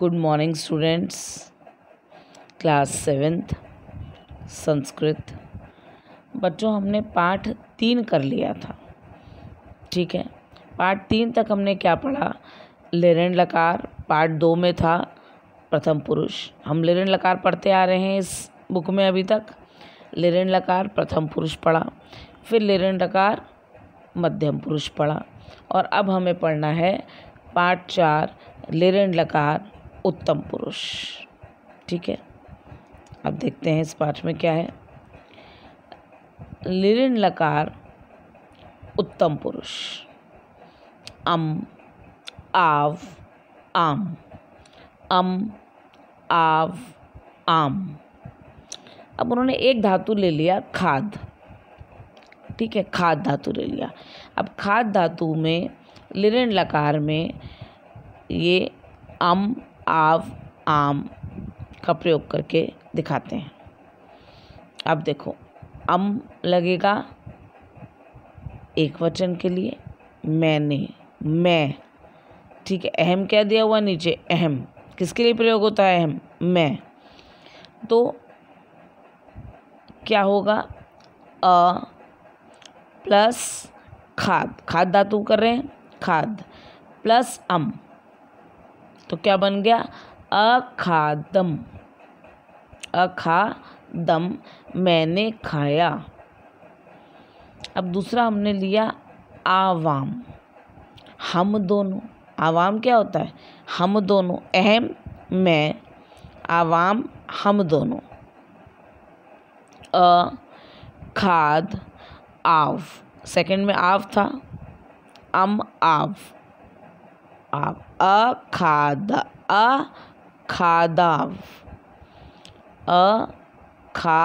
good morning students class seventh Sanskrit बच्चों हमने part तीन कर लिया था ठीक है पार्ट तीन तक हमने क्या पढ़ा लेरन लकार पार्ट दो में था प्रथम पुरुष हम लेरन लकार पढ़ते आ रहे हैं इस बुक में अभी तक लेरण लकार प्रथम पुरुष पढ़ा फिर लेरण लकार मध्यम पुरुष पढ़ा और अब हमें पढ़ना है पार्ट चार लेरण लकार उत्तम पुरुष ठीक है अब देखते हैं इस पाठ में क्या है लिरिन लकार उत्तम पुरुष अम आव आम अम आव आम अब उन्होंने एक धातु ले लिया खाद ठीक है खाद धातु ले लिया अब खाद धातु में लिरन लकार में ये अम आव आम का प्रयोग करके दिखाते हैं अब देखो अम लगेगा एक वचन के लिए मैंने मैं ठीक है अहम क्या दिया हुआ नीचे अहम किसके लिए प्रयोग होता है अहम मैं तो क्या होगा अ प्लस खाद खाद धातु कर रहे हैं खाद प्लस अम तो क्या बन गया अखादम अखादम मैंने खाया अब दूसरा हमने लिया आवाम हम दोनों आवाम क्या होता है हम दोनों अहम मैं आवाम हम दोनों अ खाद आव सेकंड में आव था अम आव आव अ खाद अ खा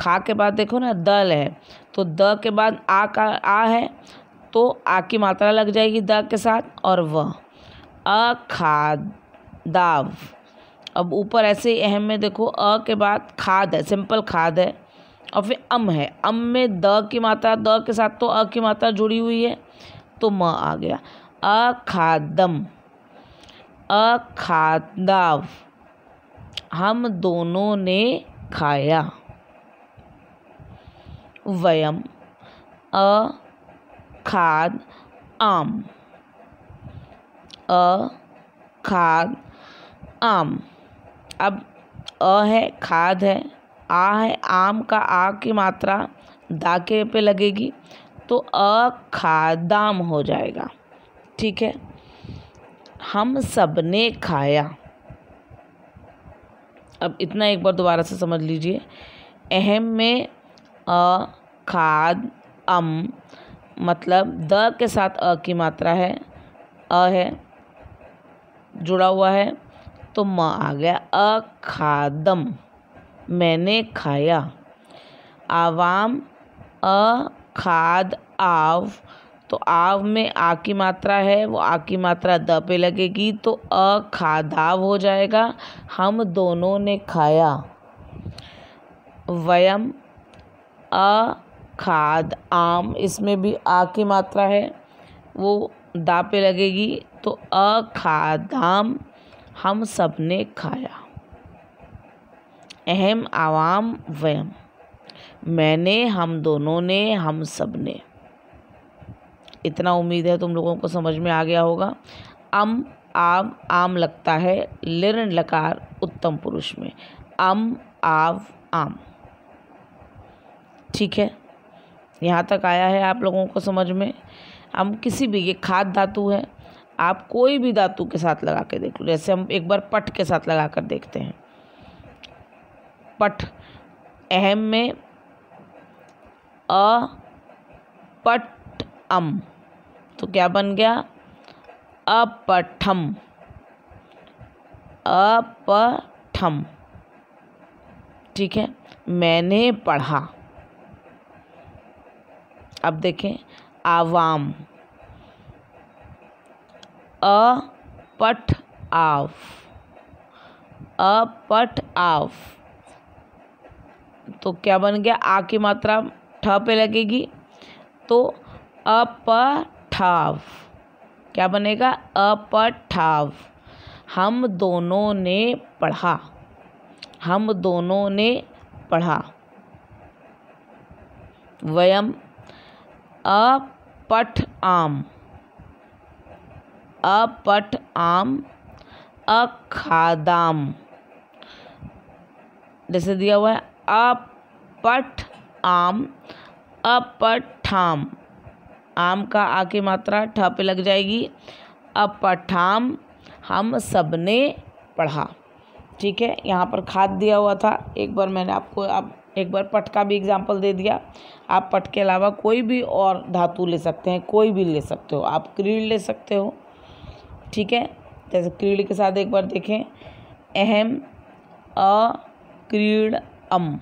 खा के बाद देखो ना दल है तो द के बाद आ का आ है तो आ की मात्रा लग जाएगी द के साथ और व अखादाव अब ऊपर ऐसे ही अहम में देखो अ के बाद खाद है सिंपल खाद है और फिर अम है अम में द की मात्रा द के साथ तो अ की मात्रा जुड़ी हुई है तो म आ गया अखादम अखादाव हम दोनों ने खाया वयम अ खाद आम अ खाद आम अब अ है खाद है आ है आम का आ की मात्रा दाके पे लगेगी तो अ खादाम हो जाएगा ठीक है हम सब ने खाया अब इतना एक बार दोबारा से समझ लीजिए अहम में अ खाद अम मतलब द के साथ अ की मात्रा है अ है जुड़ा हुआ है तो म आ गया अ खादम मैंने खाया आवाम अ खाद आव तो आव में आ की मात्रा है वो आ की मात्रा द पे लगेगी तो अ खादाव हो जाएगा हम दोनों ने खाया वयम अ खाद आम इसमें भी आ की मात्रा है वो दा पे लगेगी तो अ खादाम हम सब ने खाया अहम आवाम वयम मैंने हम दोनों ने हम सब ने इतना उम्मीद है तुम लोगों को समझ में आ गया होगा अम आव आम लगता है लिर्ण लकार उत्तम पुरुष में अम आव आम ठीक है यहाँ तक आया है आप लोगों को समझ में हम किसी भी ये खाद धातु है आप कोई भी धातु के साथ लगा के देख लो जैसे हम एक बार पट के साथ लगा कर देखते हैं पट अहम में अ पट अम तो क्या बन गया अपठम अपठम ठीक है मैंने पढ़ा अब देखें आवाम अ आफ अ आफ तो क्या बन गया आ की मात्रा ठ पे लगेगी तो अप अपठाव क्या बनेगा अपठाव हम दोनों ने पढ़ा हम दोनों ने पढ़ा वयम अपठ आम अपठ आम अखादाम जैसे दिया हुआ है अपठ आम अपठाम आम का आ की मात्रा ठप पे लग जाएगी अब पठाम हम सब ने पढ़ा ठीक है यहाँ पर खाद दिया हुआ था एक बार मैंने आपको आप एक बार पट का भी एग्जाम्पल दे दिया आप पट के अलावा कोई भी और धातु ले सकते हैं कोई भी ले सकते हो आप क्रीड़ ले सकते हो ठीक है जैसे क्रीड़ के साथ एक बार देखें अहम अ अम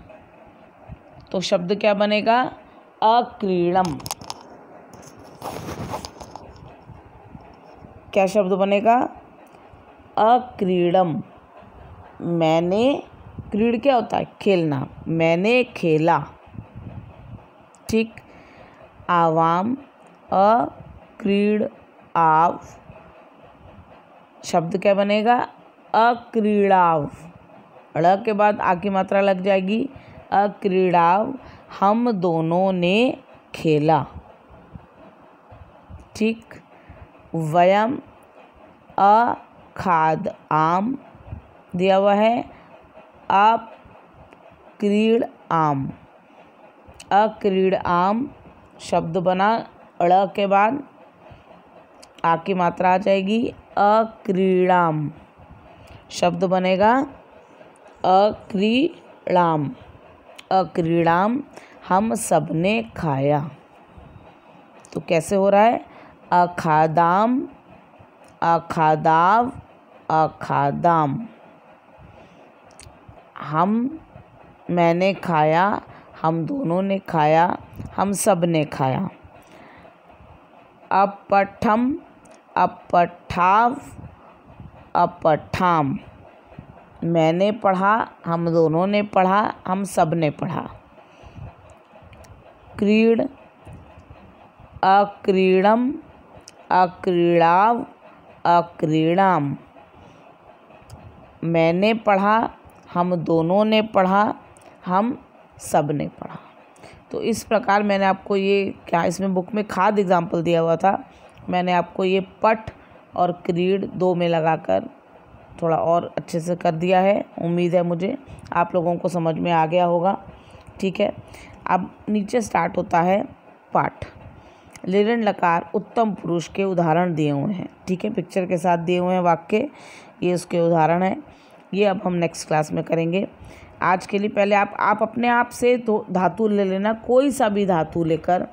तो शब्द क्या बनेगा अक्रीड़म क्या शब्द बनेगा अक्रीडम मैंने क्रीड क्या होता है खेलना मैंने खेला ठीक आवाम अक्रीड आव शब्द क्या बनेगा अक्रीड़ाव अड़ के बाद आ की मात्रा लग जाएगी अक्रीड़ाव हम दोनों ने खेला ठीक वयम अ खाद आम दिया हुआ है आप क्रीड़ आम अक्रीड़ आम शब्द बना अड़ के बाद आ की मात्रा आ जाएगी अक्रीड़ाम शब्द बनेगा अक्रीड़ाम अक्रीड़ाम हम सबने खाया तो कैसे हो रहा है अखादाम अखादाव अखादाम हम मैंने खाया हम दोनों ने खाया हम सब ने खाया अपठम अपठाव अपठाम मैंने पढ़ा हम दोनों ने पढ़ा हम सब ने पढ़ा क्रीड अक्रीडम अक्रीड़ाव अक्रीड़ाम मैंने पढ़ा हम दोनों ने पढ़ा हम सब ने पढ़ा तो इस प्रकार मैंने आपको ये क्या इसमें बुक में खाद एग्ज़ाम्पल दिया हुआ था मैंने आपको ये पट और क्रीड दो में लगाकर थोड़ा और अच्छे से कर दिया है उम्मीद है मुझे आप लोगों को समझ में आ गया होगा ठीक है अब नीचे स्टार्ट होता है पाठ लिरन लकार उत्तम पुरुष के उदाहरण दिए हुए हैं ठीक है पिक्चर के साथ दिए हुए हैं वाक्य ये उसके उदाहरण हैं ये अब हम नेक्स्ट क्लास में करेंगे आज के लिए पहले आप आप अपने आप से धातु ले लेना कोई सा भी धातु लेकर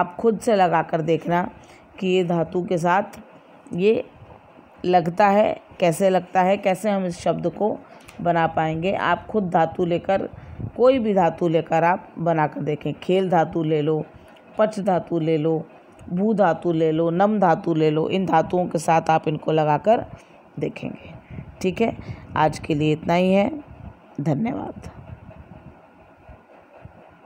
आप खुद से लगा कर देखना कि ये धातु के साथ ये लगता है कैसे लगता है कैसे हम इस शब्द को बना पाएंगे आप खुद धातु लेकर कोई भी धातु लेकर आप बना कर देखें खेल धातु ले लो पच धातु ले लो भू धातु ले लो नम धातु ले लो इन धातुओं के साथ आप इनको लगाकर देखेंगे ठीक है आज के लिए इतना ही है धन्यवाद